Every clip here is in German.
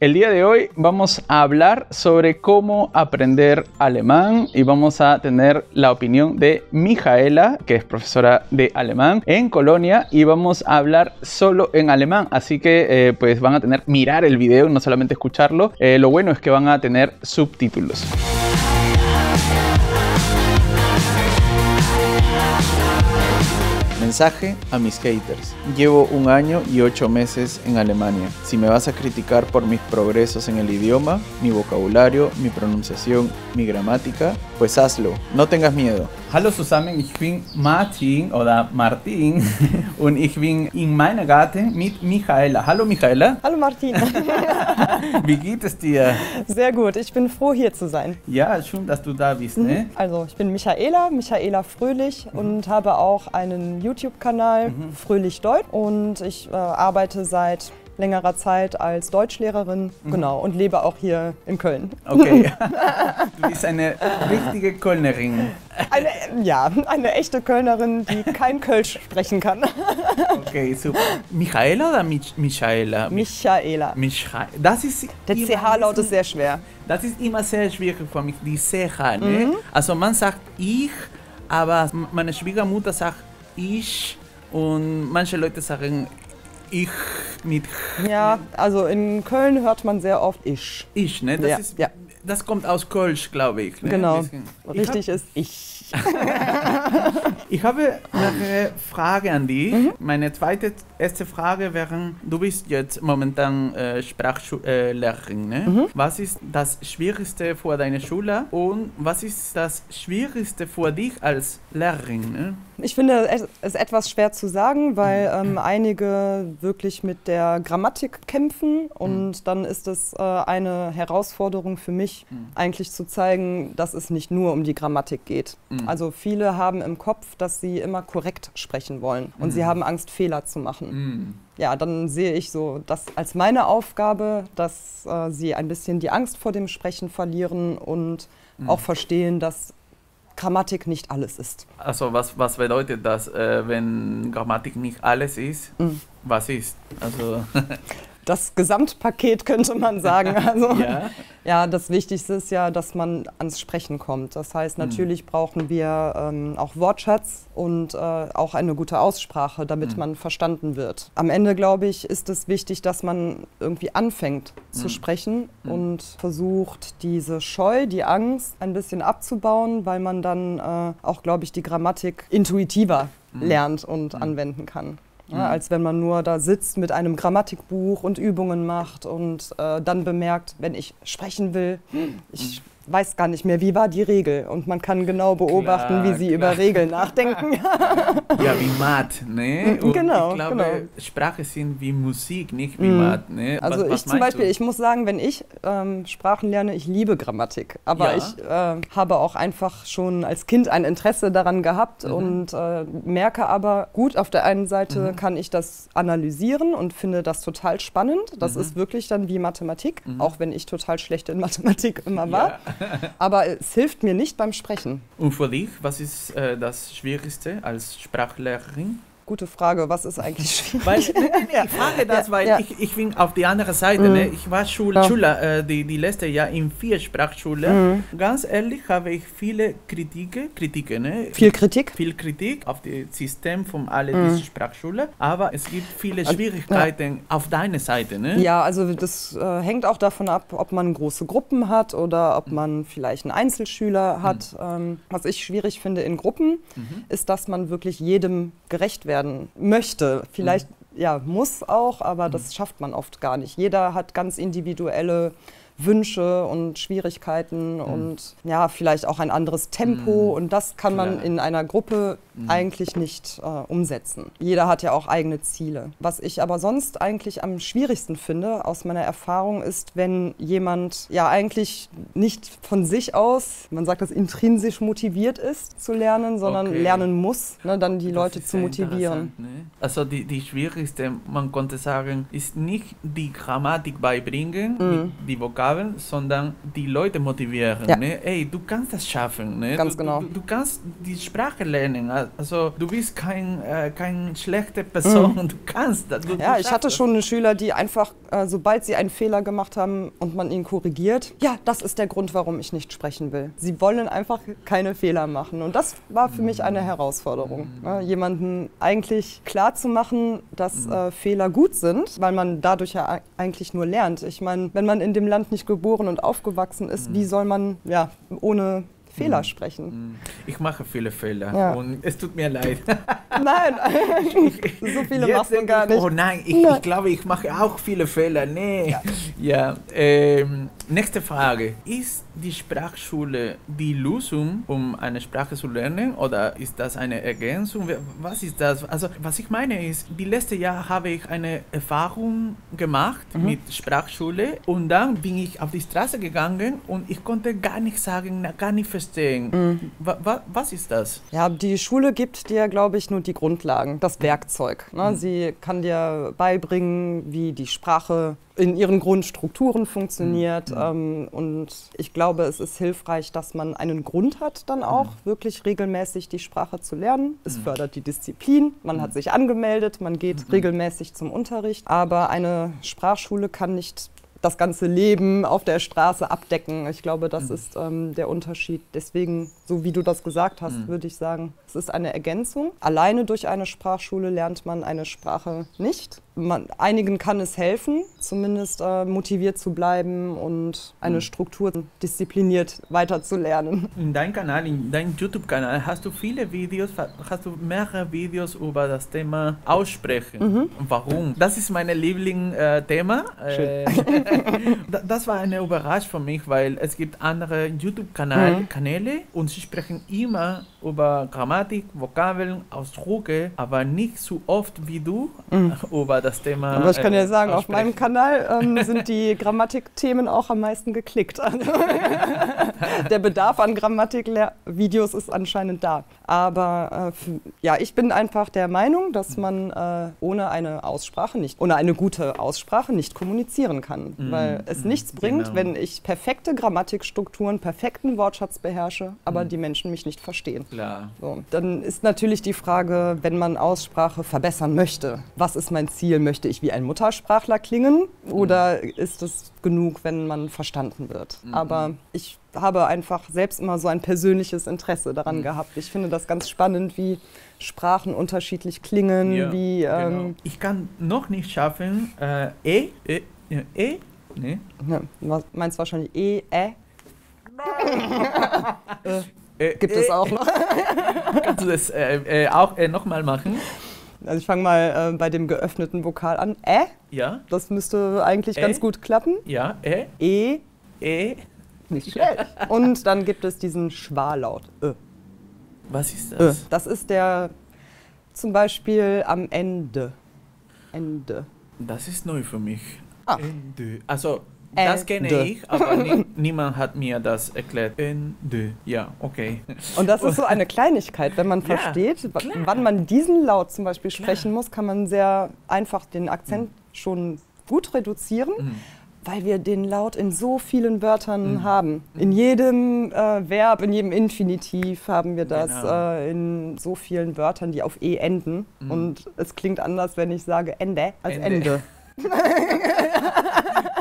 El día de hoy vamos a hablar sobre cómo aprender alemán y vamos a tener la opinión de Mijaela, que es profesora de alemán en Colonia y vamos a hablar solo en alemán, así que eh, pues van a tener mirar el video, y no solamente escucharlo. Eh, lo bueno es que van a tener subtítulos. Mensaje a mis haters. Llevo un año y ocho meses en Alemania. Si me vas a criticar por mis progresos en el idioma, mi vocabulario, mi pronunciación, mi gramática, pues hazlo. No tengas miedo. Hallo zusammen, ich bin Martin oder Martin und ich bin in meiner Garten mit Michaela. Hallo Michaela. Hallo Martin. Wie geht es dir? Sehr gut, ich bin froh hier zu sein. Ja, schön, dass du da bist. Ne? Mhm. Also ich bin Michaela, Michaela Fröhlich mhm. und habe auch einen YouTube-Kanal mhm. Fröhlich Deutsch und ich äh, arbeite seit längerer Zeit als Deutschlehrerin, mhm. genau, und lebe auch hier in Köln. Okay. Du bist eine richtige Kölnerin. Eine, ja, eine echte Kölnerin, die kein Kölsch sprechen kann. Okay, super. Michaela oder Mich Michaela? Michaela. Michaela. Das ist Der CH-Laut ist sehr schwer. Das ist immer sehr schwierig für mich, die CH. Ne? Mhm. Also man sagt ich, aber meine Schwiegermutter sagt ich und manche Leute sagen ich mit. Ja, also in Köln hört man sehr oft ich. Ich, ne? Das, ja, ist, ja. das kommt aus Kölsch, glaube ich. Ne? Genau. Ich Richtig hab, ist ich. ich habe eine Frage an dich. Mhm. Meine zweite, erste Frage wäre: Du bist jetzt momentan äh, Sprachlehrerin. Äh, ne? Mhm. Was ist das Schwierigste vor deiner Schule und was ist das Schwierigste vor dich als Lehrerin? Ne? Ich finde es etwas schwer zu sagen, weil mhm. ähm, einige wirklich mit der Grammatik kämpfen und mhm. dann ist es äh, eine Herausforderung für mich, mhm. eigentlich zu zeigen, dass es nicht nur um die Grammatik geht. Mhm. Also viele haben im Kopf, dass sie immer korrekt sprechen wollen und sie mhm. haben Angst, Fehler zu machen. Mhm. Ja, dann sehe ich so das als meine Aufgabe, dass äh, sie ein bisschen die Angst vor dem Sprechen verlieren und auch verstehen, dass Grammatik nicht alles ist. Also was, was bedeutet das, äh, wenn Grammatik nicht alles ist? Mhm. Was ist? Also das Gesamtpaket, könnte man sagen. Also, ja. ja. das Wichtigste ist ja, dass man ans Sprechen kommt. Das heißt, hm. natürlich mhm. brauchen wir ähm, auch Wortschatz und äh, auch eine gute Aussprache, damit mhm. man verstanden wird. Am Ende, glaube ich, ist es wichtig, dass man irgendwie anfängt zu mhm. sprechen hm. und versucht, diese Scheu, die Angst ein bisschen abzubauen, weil man dann äh, auch, glaube ich, die Grammatik intuitiver hm. lernt und anwenden kann. Ja, ne? als wenn man nur da sitzt mit einem Grammatikbuch und Übungen macht und äh, dann bemerkt, wenn ich sprechen will, mhm. ich weiß gar nicht mehr, wie war die Regel. Und man kann genau beobachten, klar, wie sie klar. über Regeln nachdenken. ja, wie Mat, ne? Mm, und genau, ich glaube, genau. Sprache sind wie Musik, nicht wie mhm. Math, ne? Also was, was ich zum Beispiel, du? ich muss sagen, wenn ich ähm, Sprachen lerne, ich liebe Grammatik. Aber ja. ich äh, habe auch einfach schon als Kind ein Interesse daran gehabt mhm. und äh, merke aber, gut, auf der einen Seite mhm. kann ich das analysieren und finde das total spannend. Das mhm. ist wirklich dann wie Mathematik, mhm. auch wenn ich total schlecht in Mathematik immer war. Ja. Aber es hilft mir nicht beim Sprechen. Und für dich, was ist äh, das Schwierigste als Sprachlehrerin? gute Frage. Was ist eigentlich schwierig? Weil, ne, ich frage das, weil ja. ich, ich bin auf die andere Seite. Mhm. Ne? Ich war Schul ja. Schüler äh, die, die letzte Jahr in vier Sprachschulen. Mhm. Ganz ehrlich habe ich viele Kritik, Kritiken, ne? Viel Kritik? Viel Kritik auf das System von allen mhm. diese Sprachschule. Aber es gibt viele also, Schwierigkeiten ja. auf deiner Seite. Ne? Ja, also das äh, hängt auch davon ab, ob man große Gruppen hat oder ob mhm. man vielleicht einen Einzelschüler mhm. hat. Ähm, was ich schwierig finde in Gruppen, mhm. ist, dass man wirklich jedem gerecht werden werden möchte. Vielleicht, mhm. ja, muss auch, aber das mhm. schafft man oft gar nicht. Jeder hat ganz individuelle Wünsche und Schwierigkeiten mhm. und ja, vielleicht auch ein anderes Tempo. Mhm. Und das kann man Klar. in einer Gruppe mhm. eigentlich nicht äh, umsetzen. Jeder hat ja auch eigene Ziele. Was ich aber sonst eigentlich am schwierigsten finde aus meiner Erfahrung ist, wenn jemand ja eigentlich nicht von sich aus, man sagt das intrinsisch motiviert ist zu lernen, sondern okay. lernen muss, ne, dann die das Leute zu motivieren. Ne? Also die, die schwierigste, man konnte sagen, ist nicht die Grammatik beibringen, die, mhm. die Vokabeln, haben, sondern die Leute motivieren. Ja. Ne? Ey, du kannst das schaffen. Ne? Ganz du, genau. Du, du, kannst die Sprache lernen. Also du bist kein, äh, kein schlechte mhm. Person. Mhm. Du kannst das. Du, ja, ich hatte das. schon eine Schüler, die einfach, äh, sobald sie einen Fehler gemacht haben und man ihn korrigiert, ja, das ist der Grund, warum ich nicht sprechen will. Sie wollen einfach keine Fehler machen. Und das war für mhm. mich eine mhm. Herausforderung. Mhm. Ne? Jemanden eigentlich klar zu machen, dass mhm. äh, Fehler gut sind, weil man dadurch ja eigentlich nur lernt. Ich meine, wenn man in dem Land nicht nicht geboren und aufgewachsen ist, mhm. wie soll man ja, ohne Fehler mhm. sprechen. Mhm. Ich mache viele Fehler ja. und es tut mir leid. Nein, so viele machst du gar nicht. Oh nein ich, nein ich, glaube, ich mache auch viele Fehler. Nee. Ja. ja ähm, nächste Frage. Ist die Sprachschule die Lösung, um eine Sprache zu lernen oder ist das eine Ergänzung? Was ist das? Also, was ich meine ist, die letzte Jahr habe ich eine Erfahrung gemacht mhm. mit Sprachschule und dann bin ich auf die Straße gegangen und ich konnte gar nicht sagen, gar nicht verstehen, Composting. Mhm. was ist das? Ja, die Schule gibt dir, glaube ich, nur die Grundlagen, das mhm. Werkzeug. Ne? Mhm. Sie kann dir beibringen, wie die Sprache in ihren Grundstrukturen funktioniert. Mhm. Ähm, und ich glaube, es ist hilfreich, dass man einen Grund hat, dann mhm. auch wirklich regelmäßig die Sprache zu lernen. Es mhm. fördert die Disziplin, man hat sich angemeldet, man geht regelmäßig zum Unterricht. Aber eine Sprachschule kann nicht das ganze Leben auf der Straße abdecken. Ich glaube, das mhm. ist ähm, der Unterschied. Deswegen, so wie du das gesagt hast, mhm. würde ich sagen, es ist eine Ergänzung. Alleine durch eine Sprachschule lernt man eine Sprache nicht man, einigen kann es helfen, zumindest äh, motiviert zu bleiben und eine mhm. Struktur diszipliniert weiterzulernen. In deinem Kanal, in deinem YouTube-Kanal hast du viele Videos, hast du mehrere Videos über das Thema Aussprechen mhm. warum. Das ist mein Lieblingsthema. Äh, das war eine Überraschung für mich, weil es gibt andere YouTube-Kanäle mhm. und sie sprechen immer über Grammatik, Vokabeln, Ausdrücke, aber nicht so oft wie du mhm. Äh, über das das Thema. Aber ich kann ja äh, sagen, auf meinem Kanal ähm, sind die Grammatikthemen auch am meisten geklickt. Also, der Bedarf an Grammatikvideos ist anscheinend da. Aber äh, ja, ich bin einfach der Meinung, dass man äh, ohne eine Aussprache nicht, ohne eine gute Aussprache nicht kommunizieren kann. Mhm. Weil es mhm. nichts bringt, genau. wenn ich perfekte Grammatikstrukturen, perfekten Wortschatz beherrsche, aber mhm. die Menschen mich nicht verstehen. Klar. So. Dann ist natürlich die Frage, wenn man Aussprache verbessern möchte, was ist mein Ziel? Beispiel, möchte ich wie ein Muttersprachler klingen oder mhm. ist es genug, wenn man verstanden wird? Mhm. Aber ich habe einfach selbst immer so ein persönliches Interesse daran mhm. gehabt. Ich finde das ganz spannend, wie Sprachen unterschiedlich klingen, ja, wie... Genau. Ähm genau. Ich kann noch nicht schaffen, äh, E, E, E, e ne? Ja, meinst wahrscheinlich E, Ä? E? äh. Gibt äh, es auch noch? Kannst du das äh, äh, auch äh, nochmal machen? Also ich fange mal äh, bei dem geöffneten Vokal an. Ä? Ja. Das müsste eigentlich Ä? ganz gut klappen. Ja, Ä. E. E. Nicht schlecht. Und dann gibt es diesen Schwarlaut. Ö. Was ist das? Ö. Das ist der zum Beispiel am Ende. Ende. Das ist neu für mich. Ah. Ende. Also das äh, kenne de. ich, aber nie, niemand hat mir das erklärt. Ende. Ja, okay. Und das ist so eine Kleinigkeit, wenn man ja, versteht, klar. wann man diesen Laut zum Beispiel klar. sprechen muss, kann man sehr einfach den Akzent mhm. schon gut reduzieren. Mhm. Weil wir den Laut in so vielen Wörtern mhm. haben. Mhm. In jedem äh, Verb, in jedem Infinitiv haben wir das, genau. äh, in so vielen Wörtern, die auf E enden. Mhm. Und es klingt anders, wenn ich sage Ende als Ende. Ende.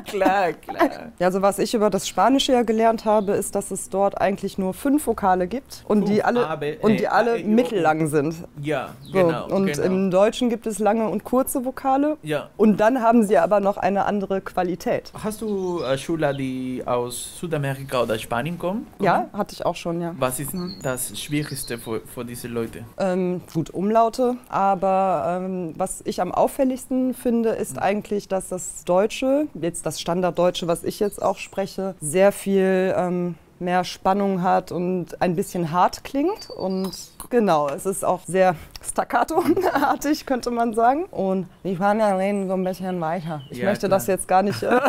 klar, klar. Ja, also was ich über das Spanische ja gelernt habe, ist, dass es dort eigentlich nur fünf Vokale gibt und Uf, ah, äh, die alle, äh, Abe, und die äh, alle äh, mittellang sind. Ja, so, genau. Und genau. im Deutschen gibt es lange und kurze Vokale. Ja. Und dann haben sie aber noch eine andere Qualität. Hast du äh, Schüler, die aus Südamerika oder Spanien kommen? Ja, hatte ich auch schon, ja. Was ist mhm. das Schwierigste für, für diese Leute? Ähm, gut, Umlaute. Aber ähm, was ich am auffälligsten finde, ist mhm. eigentlich, dass das Deutsche, jetzt das das Standarddeutsche, was ich jetzt auch spreche, sehr viel ähm, mehr Spannung hat und ein bisschen hart klingt. Und genau, es ist auch sehr Staccato-artig, könnte man sagen. Und die Spanier reden so ein bisschen weiter. Ich ja, möchte klar. das jetzt gar nicht äh,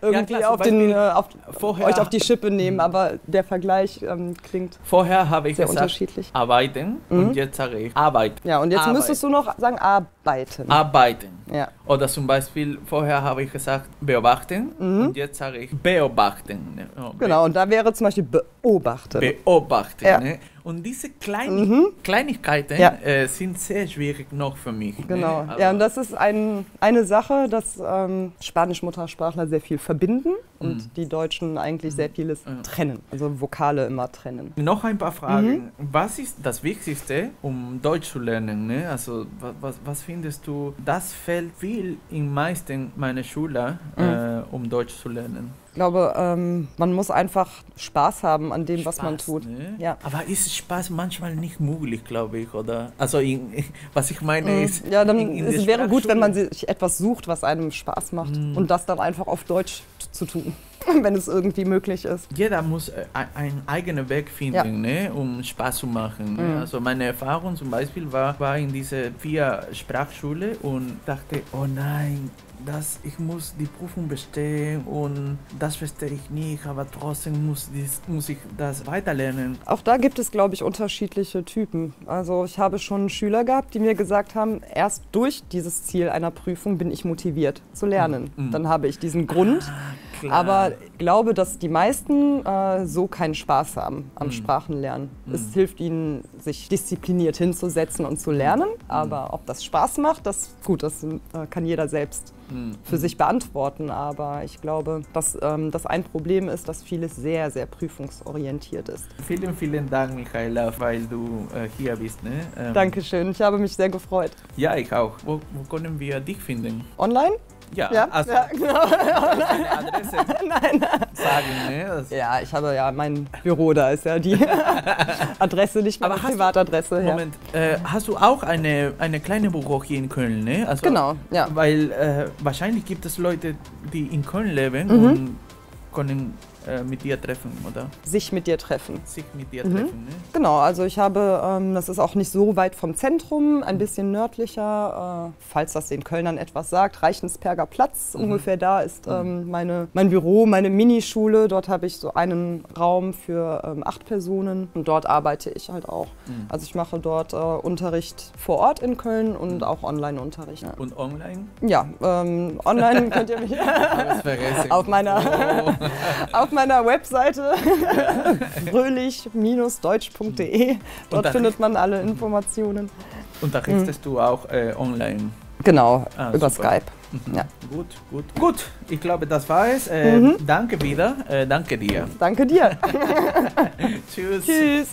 irgendwie ja, klar, auf den, äh, auf, euch auf die Schippe nehmen, hm. aber der Vergleich ähm, klingt vorher habe ich sehr gesagt, unterschiedlich. Arbeiten mhm. und jetzt sage ich arbeiten. Ja, und jetzt arbeiten. müsstest du noch sagen arbeiten. Arbeiten. Ja. Oder zum Beispiel vorher habe ich gesagt beobachten mhm. und jetzt sage ich beobachten. Oh, genau, und da wäre zum Beispiel beobachten. Beobachten. Ja. Ne? Und diese Kleini mhm. Kleinigkeiten ja. äh, sind sehr schwierig noch für mich. Ne? Genau. Ne? Ja, also und das ist ein, eine Sache, dass ähm, Spanisch-Muttersprachler sehr viel verbinden und mhm. die Deutschen eigentlich mhm. sehr vieles ja. trennen. Also Vokale immer trennen. Noch ein paar Fragen. Mhm. Was ist das Wichtigste, um Deutsch zu lernen? Ne? Also, was, was, findest du, das fällt viel in meisten meiner Schüler. Mhm. Äh, äh, um Deutsch zu lernen? Ich glaube, ähm, man muss einfach Spaß haben an dem, Spaß, was man tut. Ne? Ja. Aber ist Spaß manchmal nicht möglich, glaube ich, oder? Also in, was ich meine mm, ist. Ja, dann in, in es wäre gut, wenn man sich etwas sucht, was einem Spaß macht mhm. und das dann einfach auf Deutsch zu tun wenn es irgendwie möglich ist. Jeder muss äh, einen eigenen Weg finden, ja. ne, um Spaß zu machen. Mhm. Also meine Erfahrung zum Beispiel war, war in dieser vier Sprachschule und dachte, oh nein, dass ich muss die Prüfung bestehen und das verstehe ich nicht, aber trotzdem muss, dies, muss ich das weiterlernen. Auch da gibt es, glaube ich, unterschiedliche Typen. Also ich habe schon Schüler gehabt, die mir gesagt haben, erst durch dieses Ziel einer Prüfung bin ich motiviert zu lernen. Mhm. Dann habe ich diesen Grund, ah, aber ich glaube, dass die meisten äh, so keinen Spaß haben am mhm. Sprachenlernen. Mhm. Es hilft ihnen, sich diszipliniert hinzusetzen und zu mhm. lernen. Aber mhm. ob das Spaß macht, das gut, das äh, kann jeder selbst mhm. für sich beantworten. Aber ich glaube, dass ähm, das ein Problem ist, dass vieles sehr, sehr prüfungsorientiert ist. Vielen, vielen Dank, Michaela, weil du äh, hier bist. Ne? Ähm Dankeschön, ich habe mich sehr gefreut. Ja, ich auch. Wo, wo können wir dich finden? Online? Ja, ja? also ja, genau. Adresse Nein. sagen, ne? Das ja, ich habe ja mein Büro, da ist ja die Adresse, nicht meine Privatadresse. Du, Moment, ja. äh, hast du auch eine, eine kleine Büro hier in Köln, ne? Also, genau, ja. Weil äh, wahrscheinlich gibt es Leute, die in Köln leben mhm. und können äh, mit dir treffen, oder? Sich mit dir treffen. Sich mit dir mhm. treffen, ne? Genau, also ich habe, ähm, das ist auch nicht so weit vom Zentrum, ein bisschen nördlicher, äh, falls das den Kölnern etwas sagt, Reichensperger Platz, mhm. ungefähr da ist mhm. ähm, meine, mein Büro, meine Minischule. Dort habe ich so einen Raum für ähm, acht Personen und dort arbeite ich halt auch. Mhm. Also ich mache dort äh, Unterricht vor Ort in Köln und mhm. auch Online-Unterricht. Ja. Und online? Ja, ähm, online könnt ihr mich auf meiner, oh. auf meiner Webseite fröhlich-deutsch.de. Dort findet man alle Informationen. Und da mhm. richtest mhm. du auch äh, online? Genau, ah, über super. Skype. Mhm. Ja. Gut, gut, gut. Ich glaube, das war es. Äh, mhm. Danke wieder. Äh, danke dir. Danke dir. Tschüss. Tschüss.